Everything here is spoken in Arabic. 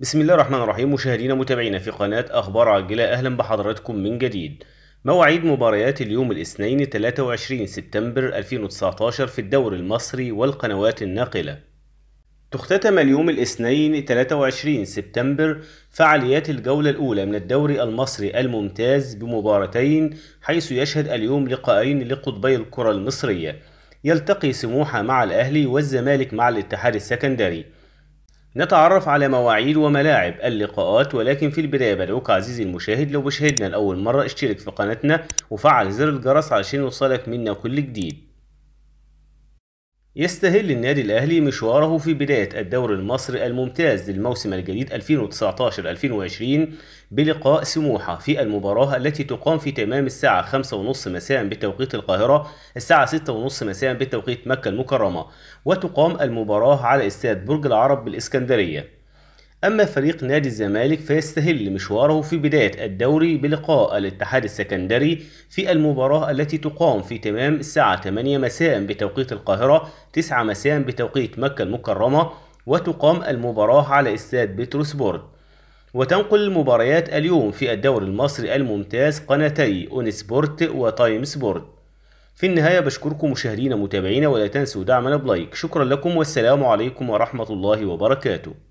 بسم الله الرحمن الرحيم مشاهدينا متابعينا في قناة أخبار عاجلة أهلا بحضراتكم من جديد مواعيد مباريات اليوم الاثنين 23 سبتمبر 2019 في الدوري المصري والقنوات الناقلة تختتم اليوم الاثنين 23 سبتمبر فعاليات الجولة الأولى من الدوري المصري الممتاز بمباراتين حيث يشهد اليوم لقاءين لقطبي الكرة المصرية يلتقي سموحة مع الأهلي والزمالك مع الاتحاد السكندري نتعرف على مواعيد وملاعب اللقاءات ولكن في البداية بدعوك عزيزي المشاهد لو بشاهدنا لأول مرة اشترك في قناتنا وفعل زر الجرس علشان يوصلك منا كل جديد يستهل النادي الأهلي مشواره في بداية الدوري المصري الممتاز للموسم الجديد 2019-2020 بلقاء سموحة في المباراة التي تقام في تمام الساعة 5:30 مساء بتوقيت القاهرة الساعة 6:30 مساء بتوقيت مكة المكرمة وتقام المباراة على استاد برج العرب بالإسكندرية أما فريق نادي الزمالك فيستهل مشواره في بداية الدوري بلقاء الاتحاد السكندري في المباراة التي تقام في تمام الساعة 8 مساء بتوقيت القاهرة 9 مساء بتوقيت مكة المكرمة وتقام المباراة على استاد بيتروسبورد وتنقل المباريات اليوم في الدوري المصري الممتاز قناتي اونسبورت وتايم سبورت في النهاية بشكركم مشاهدينا متابعينا ولا تنسوا دعمنا بلايك شكرا لكم والسلام عليكم ورحمة الله وبركاته